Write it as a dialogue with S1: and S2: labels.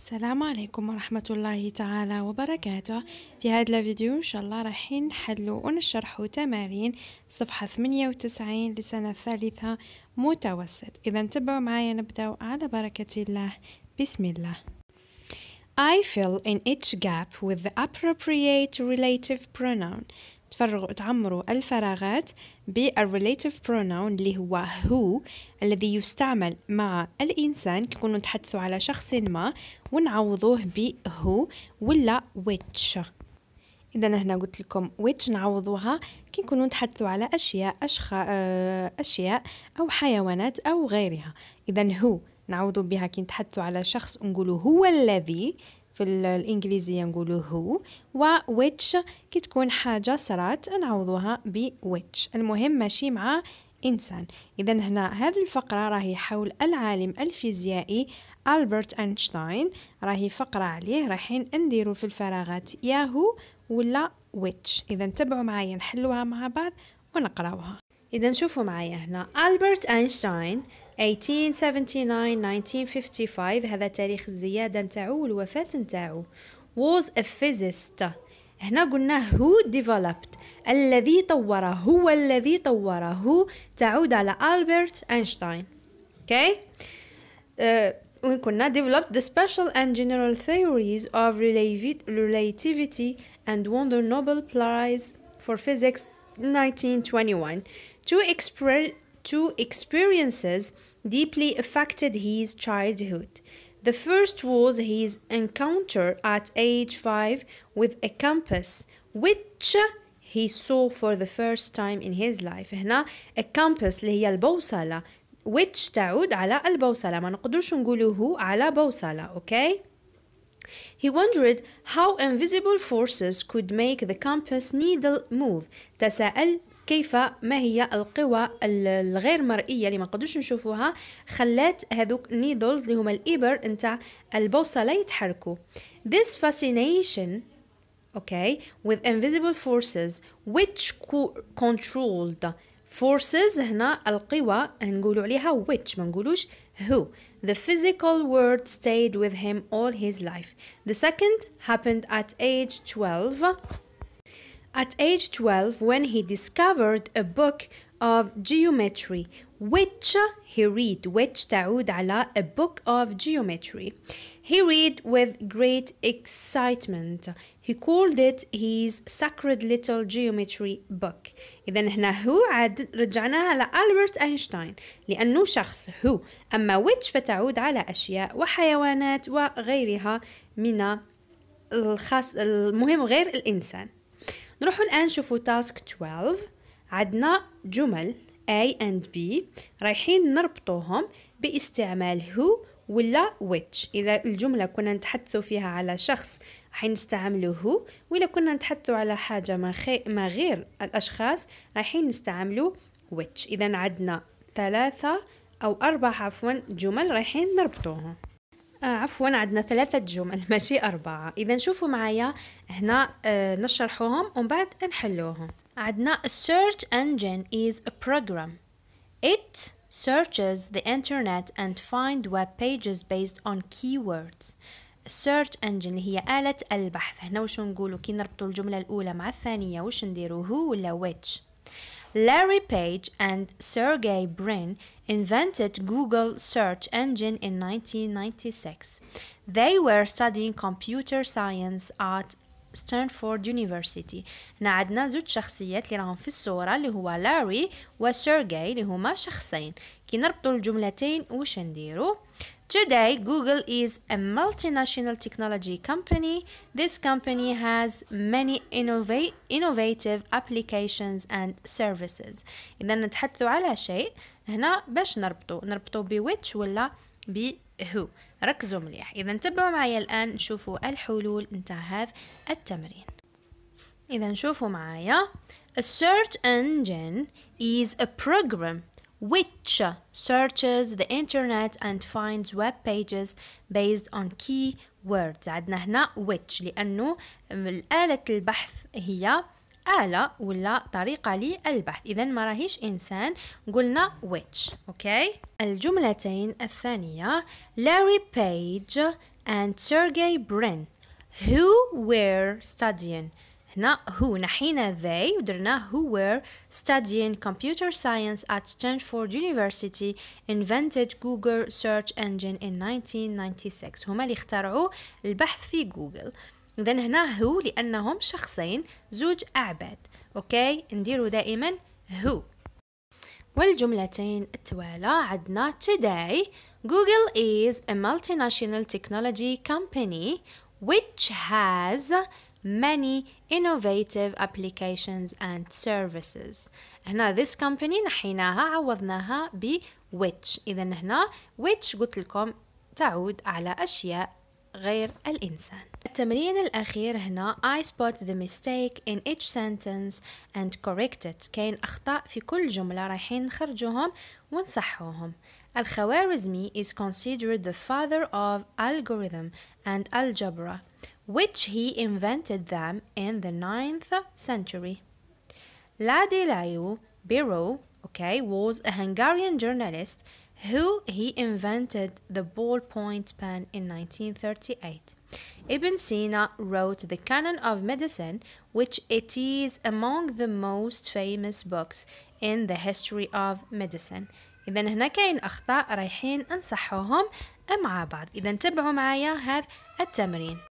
S1: السلام عليكم ورحمة الله تعالى وبركاته في هذا الفيديو إن شاء الله رايحين نحلو ونشرحو تمارين صفحة 98 لسنة ثالثة متوسط إذا تبعوا معايا نبدأ على بركة الله بسم الله I fill in each gap with the appropriate relative pronoun تفرغوا تعمروا الفراغات بالريليتيف بروناون اللي هو هو الذي يستعمل مع الإنسان كيكونوا نتحدثوا على شخص ما ونعوضوه بهو ولا which اذا هنا قلت لكم which نعوضوها كي نكونوا نتحدثوا على اشياء أشخا... آه، اشياء او حيوانات او غيرها اذا هو نعوضوا بها كي نتحدثوا على شخص نقولوا هو الذي في الانجليزيه نقوله هو و which كي تكون حاجه صرات نعوضوها ب which المهم ماشي مع انسان اذا هنا هذه الفقره راهي حول العالم الفيزيائي البرت اينشتاين راهي فقره عليه رايحين نديرو في الفراغات ياهو ولا ويتش اذا تبعوا معايا نحلوها مع بعض ونقراوها اذا شوفوا معايا هنا البرت اينشتاين 1879 1955 هذا تاريخ الزيادة نتاعو والوفاة نتاعو was a physicist هنا قلنا who developed الذي طوره هو الذي طوره تعود على ألبرت أينشتاين okay uh, could كنا developed the special and general theories of relativity and won the Nobel Prize for Physics 1921 to express two experiences deeply affected his childhood. The first was his encounter at age five with a compass, which he saw for the first time in his life. هنا a compass اللي هي البوصلة which تعود على البوصلة ما نقدرش نقوله هو على بوصلة okay He wondered how invisible forces could make the compass needle move. تساءل كيف ما هي القوى الغير مرئيه اللي ما نقدروش نشوفوها خلات هذوك نيدلز اللي هما الابر نتاع البوصله يتحركوا this fascination okay with invisible forces which controlled forces هنا القوى نقولوا عليها which ما نقولوش who the physical world stayed with him all his life the second happened at age 12 At age 12, when he discovered a book of geometry, which he read, which تعود على a book of geometry. He read with great excitement. He called it his sacred little geometry book. إذا هنا هو عاد رجعناها على ألبرت أينشتاين لأنه شخص هو أما which فتعود على أشياء وحيوانات وغيرها من الخاص المهم غير الإنسان نروحوا الآن نشوفوا تاسك 12 عندنا جمل A and B رايحين نربطوهم باستعمال who ولا which إذا الجملة كنا نتحدث فيها على شخص رايحين نستعملو هو وإذا كنا نتحدث على حاجة ما, خي... ما غير الأشخاص رايحين نستعملو which إذا عندنا ثلاثة أو أربعة عفوا جمل رايحين نربطوهم آه عفوا عندنا ثلاثة جمل ماشي أربعة إذا شوفوا معايا هنا آه نشرحوهم ومن بعد نحلوهم عندنا search engine is a program it searches the internet and find web pages based on keywords search engine اللي هي آلة البحث هنا وش نقولوا كي نربطوا الجملة الأولى مع الثانية وش نديرو هو ولا which Larry Page and Sergey Brin invented Google search engine in 1996. They were studying computer science at ستانفورد يونيفرسيتي هنا عندنا زوج شخصيات اللي راهم في الصورة اللي هو لاري وسيرجي اللي هما شخصين كي نربطوا الجملتين وش نديرو Today, Google is a multinational technology company. This company has many innova innovative applications and services. إذا نتحدثوا على شيء هنا باش نربطوا نربطوا ب which ولا ب who ركزوا مليح إذا تبعوا معي الآن نشوفوا الحلول نتاع هذا التمرين إذا نشوفوا معايا A search engine is a program which searches the internet and finds web pages based on key words عندنا هنا which لأنه الآلة البحث هي آلة ولا طريقة للبحث إذا ما راهيش إنسان قلنا which أوكي okay. الجملتين الثانية Larry Page and Sergey Brin who were studying هنا هو نحينا they ودرنا who were studying computer science at Stanford University invented Google search engine in 1996 هما اللي اخترعوا البحث في جوجل إذن هنا هو لأنهم شخصين زوج أعباد أوكي نديروا دائما هو والجملتين التوالى عندنا today Google is a multinational technology company which has many innovative applications and services هنا this company نحيناها عوضناها ب which إذا هنا which قلت لكم تعود على أشياء غير الإنسان التمرين الأخير هنا I spot the mistake in each sentence and correct it كاين أخطاء في كل جملة رايحين نخرجوهم ونصحوهم الخوارزمي is considered the father of algorithm and algebra which he invented them in the 9th century. Ladislaus Biro, okay, was a Hungarian journalist who he invented the ballpoint pen in 1938. Ibn Sina wrote The Canon of Medicine, which it is among the most famous books in the history of medicine. إذا هنا كاين أخطاء رايحين نصحوهم مع بعض، إذا تبعوا معايا هذا التمرين.